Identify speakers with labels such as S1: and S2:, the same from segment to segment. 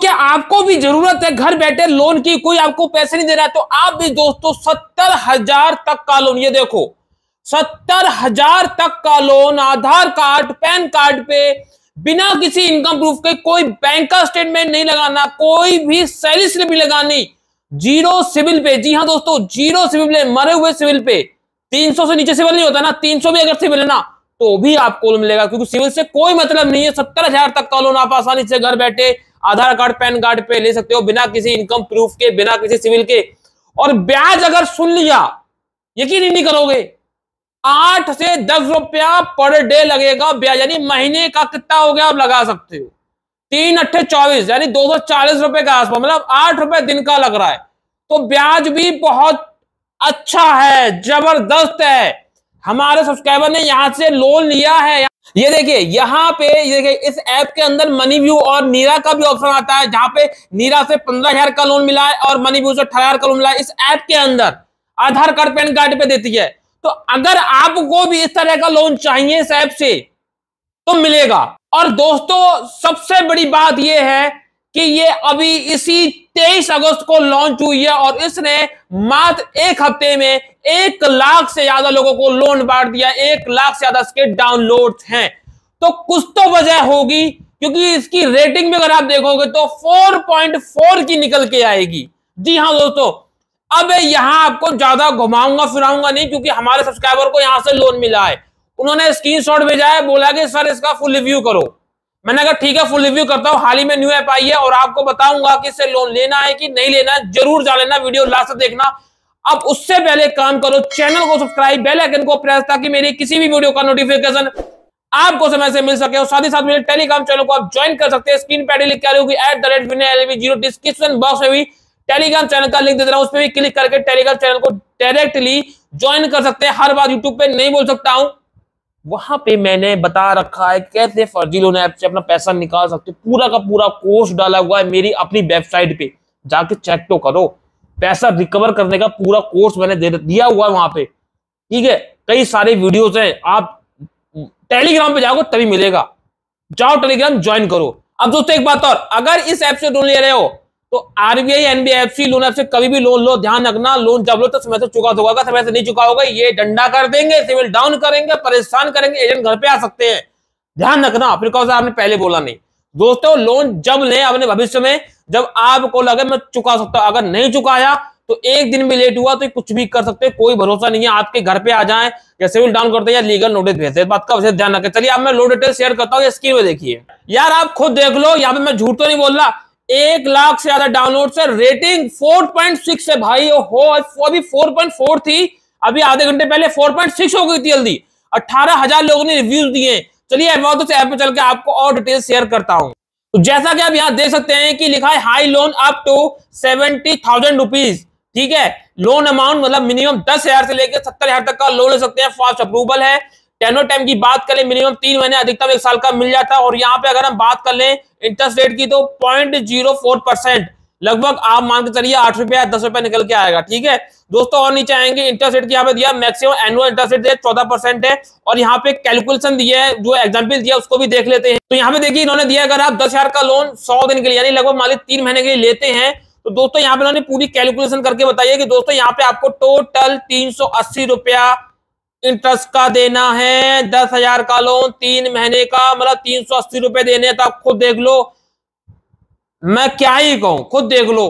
S1: क्या आपको भी जरूरत है घर बैठे लोन की कोई आपको पैसे नहीं दे रहा तो आप भी दोस्तों सत्तर हजार तक का लोन ये देखो सत्तर हजार तक का loan Aadhaar card PAN card पे बिना किसी इनकम प्रूफ के कोई बैंक का स्टेटमेंट नहीं लगाना कोई भी सैलरी स्लिप नहीं लगानी जीरो सिविल पे जी हाँ दोस्तों जीरो सिविल पे मरे हुए सिविल पे 300 से नीचे सिविल नहीं होता ना 300 भी अगर सिविल है ना तो भी आपको लोन मिलेगा क्योंकि सिविल से कोई मतलब नहीं है सत्तर हजार तक का लोन आप आसानी से घर बैठे आधार कार्ड पैन कार्ड पे ले सकते हो बिना किसी इनकम प्रूफ के बिना किसी सिविल के और ब्याज अगर सुन लिया यकीन ही नहीं करोगे आठ से दस रुपया पर डे लगेगा ब्याज यानी महीने का कितना हो गया आप लगा सकते हो तीन अट्ठे चौबीस यानी दो सौ चालीस रुपए का आसपास मतलब आठ रुपए दिन का लग रहा है तो ब्याज भी बहुत अच्छा है जबरदस्त है हमारे सब्सक्राइबर ने यहां से लोन लिया है ये देखिए यहाँ पे ये देखिए इस ऐप के अंदर मनी व्यू और नीरा का भी ऑप्शन आता है जहां पे नीरा से पंद्रह हजार का लोन मिला है और मनी व्यू से अठारह हजार का लोन मिला है इस ऐप के अंदर आधार कार्ड पैन कार्ड पे देती है तो अगर आपको भी इस तरह का लोन चाहिए इस ऐप से तो मिलेगा और दोस्तों सबसे बड़ी बात यह है कि ये अभी इसी 23 अगस्त को लॉन्च हुई है और इसने मात्र एक हफ्ते में एक लाख से ज्यादा लोगों को लोन बांट दिया एक लाख से ज्यादा इसके डाउनलोड हैं तो कुछ तो वजह होगी क्योंकि इसकी रेटिंग में अगर आप देखोगे तो 4.4 की निकल के आएगी जी हाँ दोस्तों अब यहां आपको ज्यादा घुमाऊंगा फिराऊंगा नहीं क्योंकि हमारे सब्सक्राइबर को यहां से लोन मिला है उन्होंने स्क्रीन भेजा है बोला कि सर इसका फुल रिव्यू करो मैंने कहा ठीक है फुल रिव्यू करता हूँ हाल ही में न्यू ऐप आई है और आपको बताऊंगा कि इससे लोन लेना है कि नहीं लेना है जरूर जा लेना वीडियो लास्ट देखना अब उससे पहले काम करो चैनल को सब्सक्राइब बेल आइकन को प्रेस ताकि मेरी किसी भी वीडियो का नोटिफिकेशन आपको समय से मिल सके और साथ ही साथ मेरे टेलीग्राम चैनल को आप ज्वाइन कर सकते हैं स्क्रीन पर लिख के होगी at the rate Vinay zero description box में भी टेलीग्राम चैनल का लिंक दे रहा हूं उस पर भी क्लिक करके टेलीग्राम चैनल को डायरेक्टली ज्वाइन कर सकते हैं हर बार यूट्यूब पर नहीं बोल सकता हूं वहां पे मैंने बता रखा है कैसे फर्जी लोन ऐप से अपना पैसा निकाल सकते पूरा का पूरा कोर्स डाला हुआ है मेरी अपनी वेबसाइट पे जाके चेक तो करो पैसा रिकवर करने का पूरा कोर्स मैंने दे दिया हुआ है वहां पे ठीक है कई सारे वीडियोस हैं आप टेलीग्राम पे जाओगे तभी मिलेगा जाओ टेलीग्राम ज्वाइन करो अब दोस्तों एक बात और अगर इस ऐप से लोन ले रहे हो तो आरबीआई एनबीएफसी लोन से कभी भी लोन लो ध्यान रखना लोन जब लो तो समय से चुका तो होगा समय से नहीं चुका होगा ये डंडा कर देंगे सिविल डाउन करेंगे परेशान करेंगे एजेंट घर पे आ सकते हैं ध्यान रखना बिकॉज आपने पहले बोला नहीं दोस्तों लोन जब लें अपने भविष्य में जब आपको लगे मैं चुका सकता हूं अगर नहीं चुकाया तो एक दिन भी लेट हुआ तो कुछ भी कर सकते हैं कोई भरोसा नहीं है आपके घर पे आ जाए या सिविल डाउन करते हैं या लीगल नोटिस भेजते बात का विशेष ध्यान रखें चलिए आप मैं लोन डिटेल शेयर करता हूँ स्क्रीन में देखिए यार आप खुद देख लो यहाँ पे मैं झूठ तो नहीं बोल रहा एक लाख से ज्यादा डाउनलोड से रेटिंग 4.6 है भाई हो अभी 4.4 थी अभी आधे घंटे पहले 4.6 हो गई थी जल्दी अट्ठारह हजार लोगों ने रिव्यूज दिए चलिए एडवांस तो ऐप में चल के आपको और डिटेल शेयर करता हूं तो जैसा कि आप यहां देख सकते हैं कि लिखा है high loan up to seventy thousand rupees ठीक है लोन अमाउंट मतलब मिनिमम दस हजार से लेकर सत्तर हजार तक का लोन ले सकते हैं फास्ट अप्रूवल है टेनो टाइम की बात करें मिनिमम तीन महीने अधिकतम एक साल का मिल जाता है और यहाँ पे अगर हम बात कर लें इंटरेस्ट रेट की तो पॉइंट जीरो फोर परसेंट लगभग आप मान के चलिए आठ रुपया दस रुपया निकल के आएगा ठीक है दोस्तों और नीचे आएंगे इंटरेस्ट रेट की यहाँ पे दिया मैक्सिमम एनुअल इंटरेस्ट रेट चौदह परसेंट है और यहाँ पे कैलकुलेशन दिया है जो एग्जाम्पल दिया उसको भी देख लेते हैं तो यहाँ पे देखिए इन्होंने दिया अगर आप दस का लोन सौ दिन के लिए यानी लगभग मान ली तीन महीने के लिए लेते हैं तो दोस्तों यहाँ पे उन्होंने पूरी कैलकुलेशन करके बताइए कि दोस्तों यहाँ पे आपको टोटल तीन रुपया इंटरेस्ट का देना है दस हजार का लोन तीन महीने का मतलब तीन सौ अस्सी रुपए देने तो आप खुद देख लो मैं क्या ही कहूं खुद देख लो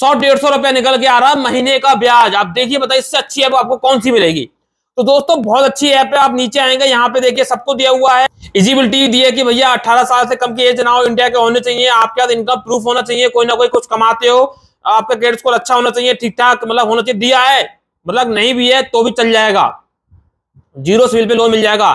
S1: सौ डेढ़ सौ रुपया निकल के आ रहा महीने का ब्याज आप देखिए बताइए इससे अच्छी ऐप आपको कौन सी मिलेगी तो दोस्तों बहुत अच्छी ऐप है आप नीचे आएंगे यहाँ पे देखिए सबको दिया हुआ है इजिबिलिटी दी है कि भैया अट्ठारह साल से कम की एज ना हो इंडिया के होने चाहिए आपके पास इनकम प्रूफ होना चाहिए कोई ना कोई कुछ कमाते हो आपका क्रेडिट स्कोर अच्छा होना चाहिए ठीक ठाक मतलब होना चाहिए दिया है मतलब नहीं भी है तो भी चल जाएगा जीरो सिविल पे लोन मिल जाएगा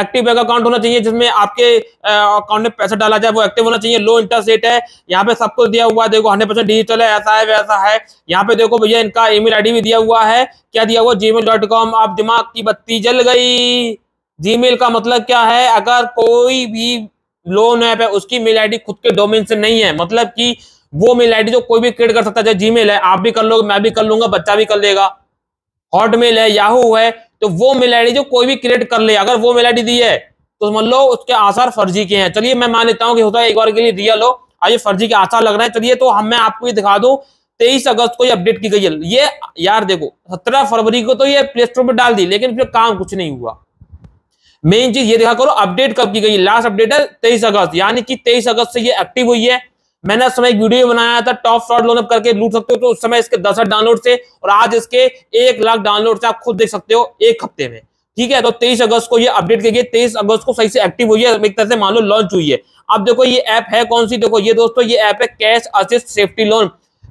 S1: एक्टिव बैंक अकाउंट होना चाहिए जिसमें आपके अकाउंट में पैसा डाला जाए वो एक्टिव होना चाहिए लो इंटरेस्ट रेट है यहाँ पे सब कुछ दिया हुआ है देखो हंड्रेड परसेंट डिजिटल है ऐसा है वैसा है यहाँ पे देखो भैया इनका ईमेल आईडी भी दिया हुआ है क्या दिया हुआ जीमेल डॉट कॉम आप दिमाग की बत्ती जल गई जी का मतलब क्या है अगर कोई भी लोन ऐप है उसकी मेल आईडी खुद के डोमेन से नहीं है मतलब की वो मेल आईडी जो कोई भी क्रिएट कर सकता है जी जीमेल है आप भी कर लो मैं भी कर लूंगा बच्चा भी कर लेगा हॉटमेल है याहू है तो वो मेल आई जो कोई भी क्रिएट कर ले अगर वो मेल आई दी है तो मान लो उसके आसार फर्जी के हैं चलिए मैं मान लेता हूँ कि होता है एक बार के लिए रियल हो आज फर्जी के आसार लग रहे हैं चलिए तो हम मैं आपको ये दिखा दू तेईस अगस्त को ये अपडेट की गई है ये यार देखो सत्रह फरवरी को तो ये प्ले स्टोर पर डाल दी लेकिन फिर काम कुछ नहीं हुआ मेन चीज ये देखा करो अपडेट कब की गई लास्ट अपडेट है तेईस अगस्त यानी कि तेईस अगस्त से ये एक्टिव हुई है मैंने उस समय एक वीडियो बनाया था टॉप फ्रॉड लोन करके लूट सकते हो तो उस समय इसके दस डाउनलोड थे और आज इसके एक लाख डाउनलोड से आप खुद देख सकते हो एक हफ्ते में ठीक है तो 23 अगस्त को ये अपडेट किया गई 23 अगस्त को सही से एक्टिव हुई है एक तरह से मान लो लॉन्च हुई है अब देखो ये ऐप है कौन सी देखो ये दोस्तों ये ऐप है cash assist safety loan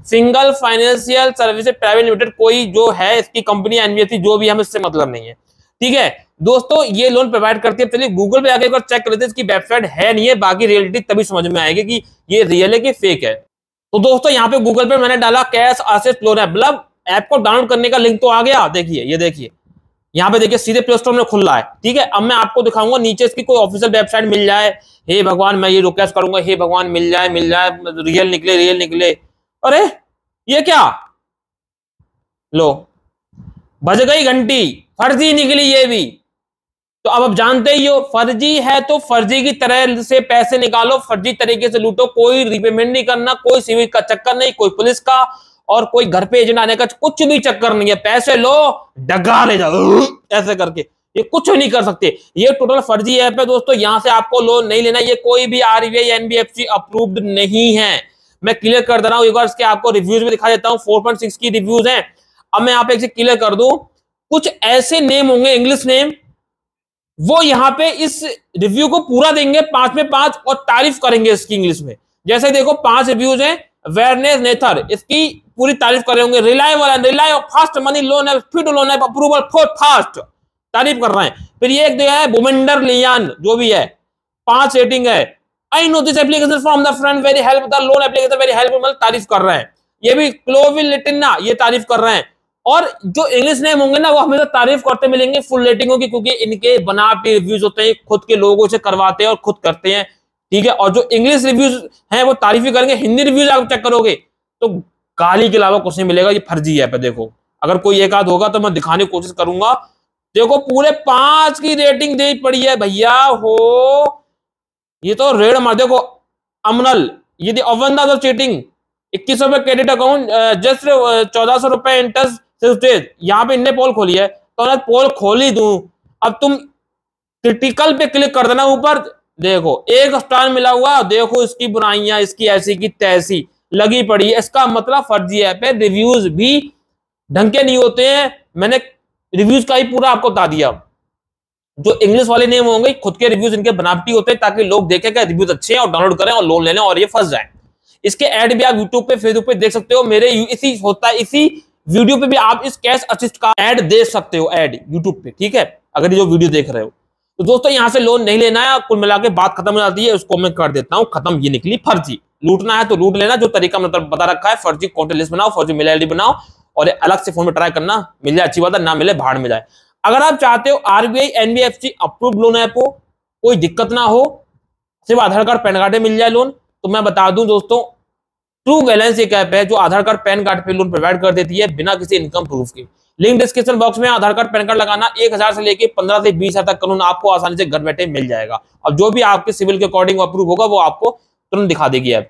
S1: single financial service private limited कोई जो है इसकी कंपनी एनबीएससी जो भी हम इससे मतलब नहीं है ठीक है दोस्तों ये लोन प्रोवाइड करती है चलिए गूगल पे आगे एक बार चेक कर लेते हैं इसकी वेबसाइट है नहीं है बाकी रियलिटी तभी समझ में आएगी कि ये रियल है कि फेक है तो दोस्तों यहाँ पे गूगल पे मैंने डाला कैश आसेट लोन ऐप मतलब ऐप को डाउनलोड करने का लिंक तो आ गया देखिए ये देखिए यहाँ पे देखिए सीधे प्ले स्टोर में खुल रहा है ठीक है अब मैं आपको दिखाऊंगा नीचे इसकी कोई ऑफिशियल वेबसाइट मिल जाए हे भगवान मैं ये रिक्वेस्ट करूंगा हे भगवान मिल जाए मिल जाए रियल निकले रियल निकले अरे ये क्या लो बज गई घंटी फर्जी निकली ये भी तो अब आप जानते ही हो फर्जी है तो फर्जी की तरह से पैसे निकालो फर्जी तरीके से लूटो कोई रिपेमेंट नहीं करना कोई सिविल का चक्कर नहीं कोई पुलिस का और कोई घर पे एजेंट आने का कुछ भी चक्कर नहीं है पैसे लो डगा ले जाओ ऐसे करके ये कुछ नहीं कर सकते ये टोटल फर्जी ऐप है दोस्तों यहां से आपको लोन नहीं लेना ये कोई भी आरबीआई एनबीएफसी अप्रूव्ड नहीं है मैं क्लियर कर दे रहा हूं इसके आपको रिव्यूज में दिखा देता हूँ सिक्स की रिव्यूज हैं अब मैं आप एक क्लियर कर दूं कुछ ऐसे नेम होंगे इंग्लिश नेम वो यहां पे इस रिव्यू को पूरा देंगे पांच में पांच और तारीफ करेंगे इसकी इंग्लिश में जैसे देखो पांच रिव्यूज हैं वेरनेस नेथर इसकी पूरी तारीफ करे होंगे reliable and rely fast money loan है फिट लोन है अप्रूवल फोर फास्ट तारीफ कर रहे हैं फिर ये एक जो है बुमेंडर लियान जो भी है पांच रेटिंग है I know this application from the friend very help the loan application very help मतलब तारीफ कर रहे हैं ये भी क्लोविल लिटिना ये तारीफ कर रहे हैं और जो इंग्लिश नेम होंगे ना वो हमेशा तारीफ करते मिलेंगे फुल रेटिंग होगी क्योंकि इनके बना पे रिव्यूज होते हैं खुद के लोगों से करवाते हैं और खुद करते हैं ठीक है और जो इंग्लिश रिव्यूज हैं वो तारीफ ही करेंगे हिंदी रिव्यूज आप चेक करोगे तो गाली के अलावा कुछ नहीं मिलेगा ये फर्जी है देखो अगर कोई एक आध होगा तो मैं दिखाने की कोशिश करूंगा देखो पूरे पांच की रेटिंग दी पड़ी है भैया हो ये तो रेड मार देखो अमनल ये दी अवन चीटिंग इक्कीस रुपए क्रेडिट अकाउंट जस्ट चौदह सौ रुपए इंटरेस्ट यहाँ पे इनने पोल खोली है तो मैं पोल खोली दू अब तुम क्रिटिकल पे क्लिक कर देना ऊपर देखो एक स्टार मिला हुआ देखो इसकी बुराइयां इसकी ऐसी की तैसी लगी पड़ी है इसका मतलब फर्जी ऐप है रिव्यूज भी ढंग के नहीं होते हैं मैंने रिव्यूज का ही पूरा आपको बता दिया जो इंग्लिश वाले नेम होंगे खुद के रिव्यूज इनके बनावटी होते हैं ताकि लोग देखें कि रिव्यूज अच्छे हैं और डाउनलोड करें और लोन ले लें और ये फंस जाए इसके एड भी आप यूट्यूब पे फेसबुक पे देख सकते हो मेरे इसी होता है इसी वीडियो पे भी आप इस कैश असिस्ट का एड दे सकते हो एड यूट्यूब पे ठीक है अगर ये जो वीडियो देख रहे हो तो दोस्तों यहाँ से लोन नहीं लेना है कुल मिला के बात खत्म हो जाती है उसको मैं कर देता हूँ खत्म ये निकली फर्जी लूटना है तो लूट लेना जो तरीका मतलब बता रखा है फर्जी कॉन्टेक्ट लिस्ट बनाओ फर्जी मेल आई बनाओ और अलग से फोन में ट्राई करना मिल जाए अच्छी बात है ना मिले भाड़ में जाए अगर आप चाहते हो RBI NBFC approve loan app हो कोई दिक्कत ना हो सिर्फ आधार कार्ड पैन कार्ड मिल जाए लोन तो मैं बता दूं दोस्तों ट्रू बैलेंस एक ऐप है जो आधार कार्ड पैन कार्ड पे लोन प्रोवाइड कर देती है बिना किसी इनकम प्रूफ के लिंक डिस्क्रिप्शन बॉक्स में आधार कार्ड पैन कार्ड लगाना एक हजार से लेकर पंद्रह से बीस हजार तक कानून आपको आसानी से घर बैठे मिल जाएगा और जो भी आपके सिविल के अकॉर्डिंग अप्रूव होगा वो आपको तुरंत दिखा देगी ऐप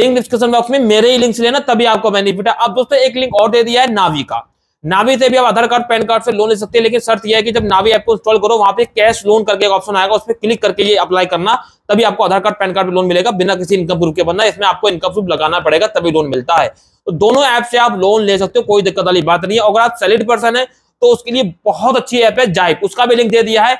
S1: लिंक डिस्क्रिप्शन बॉक्स में मेरे ही लिंक से लेना तभी आपको बेनिफिट है अब दोस्तों एक लिंक और दे दिया है नावी का नावी से भी आप आधार कार्ड पैन कार्ड से लोन ले सकते हैं लेकिन शर्त यह है कि जब नावी ऐप को इंस्टॉल करो वहां पे कैश लोन करके एक ऑप्शन आएगा उस पर क्लिक करके ये अप्लाई करना तभी आपको आधार कार्ड पैन कार्ड पे लोन मिलेगा बिना किसी इनकम प्रूफ के बनना इसमें आपको इनकम प्रूफ लगाना पड़ेगा तभी लोन मिलता है तो दोनों ऐप से आप लोन ले सकते हो कोई दिक्कत वाली बात नहीं है अगर आप सैलरी पर्सन है तो उसके लिए बहुत अच्छी ऐप है जाइप उसका भी लिंक दे दिया है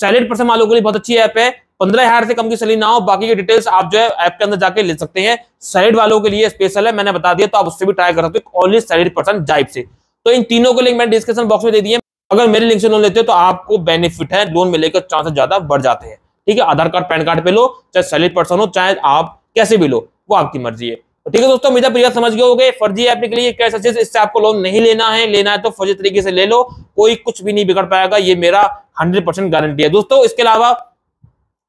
S1: सैलरी पर्सन वालों के लिए बहुत अच्छी ऐप है पंद्रह हजार से कम की सैलरी ना हो बाकी की डिटेल्स आप जो है ऐप के अंदर जाके ले सकते हैं सैलरी वालों के लिए स्पेशल है मैंने बता दिया तो आप उससे भी ट्राई कर सकते हो ओनली सैलरी पर्सन जाइप से तो इन तीनों को लिंक मैंने डिस्क्रिप्शन बॉक्स में दे दिए अगर मेरे लिंक से लोन लेते हो तो आपको बेनिफिट है लोन में लेकर चांसेस ज्यादा बढ़ जाते हैं ठीक है आधार कार्ड पैन कार्ड पे लो चाहे सैलरी पर्सन हो चाहे आप कैसे भी लो वो आपकी मर्जी है तो ठीक है दोस्तों मुझे प्रिया समझ गए हो फर्जी ऐप निकली कैश चीज इससे आपको लोन नहीं लेना है लेना है तो फर्जी तरीके से ले लो कोई कुछ भी नहीं बिगड़ पाएगा ये मेरा हंड्रेड गारंटी है दोस्तों इसके अलावा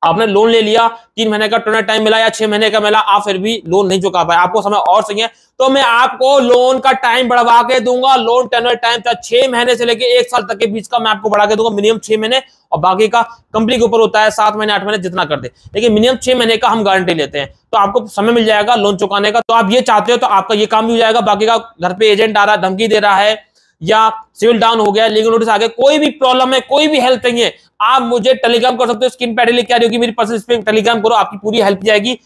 S1: आपने लोन ले लिया तीन महीने का टर्नर टाइम मिला या छह महीने का मिला आप फिर भी लोन नहीं चुका पाए आपको समय और सही है तो मैं आपको लोन का टाइम बढ़वा के दूंगा लोन टर्नर टाइम चाहे छह महीने से लेके एक साल तक के बीच का मैं आपको बढ़ा के दूंगा मिनिमम छह महीने और बाकी का कंपनी के ऊपर होता है सात महीने आठ महीने जितना कर दे लेकिन मिनिमम छह महीने का हम गारंटी लेते हैं तो आपको समय मिल जाएगा लोन चुकाने का तो आप ये चाहते हो तो आपका ये काम भी हो जाएगा बाकी का घर पे एजेंट आ रहा है धमकी दे रहा है या सिविल डाउन हो गया लीगल नोटिस आ गया कोई भी प्रॉब्लम है कोई भी हेल्प है आप मुझे टेलीग्राम कर सकते हो स्क्रीन पैड लिख आ रही होगी मेरी टेलीग्राम करो आपकी पूरी हेल्प जाएगी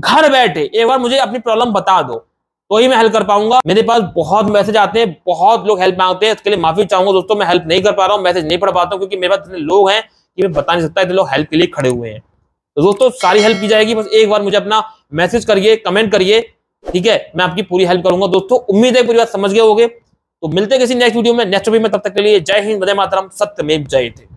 S1: घर बैठे एक बार मुझे अपनी प्रॉब्लम बता दो तो ही मैं हेल्प कर पाऊंगा मेरे पास बहुत मैसेज आते हैं बहुत लोग हेल्प मांगते हैं इसके लिए माफी चाहूंगा दोस्तों मैं हेल्प नहीं कर पा रहा हूँ मैसेज नहीं पढ़ पाता हूँ क्योंकि मेरे पास इतने लोग हैं कि मैं बता नहीं सकता इतने लोग हेल्प के लिए खड़े हुए हैं तो दोस्तों सारी हेल्प की जाएगी बस एक बार मुझे अपना मैसेज करिए कमेंट करिए ठीक है मैं आपकी पूरी हेल्प करूंगा दोस्तों उम्मीद है पूरी बात समझ गए होगे तो मिलते किसी नेक्स्ट वीडियो में नेक्स्ट वीडियो में तब तक के लिए जय हिंद वजय मातरम सत्यमेव जय थे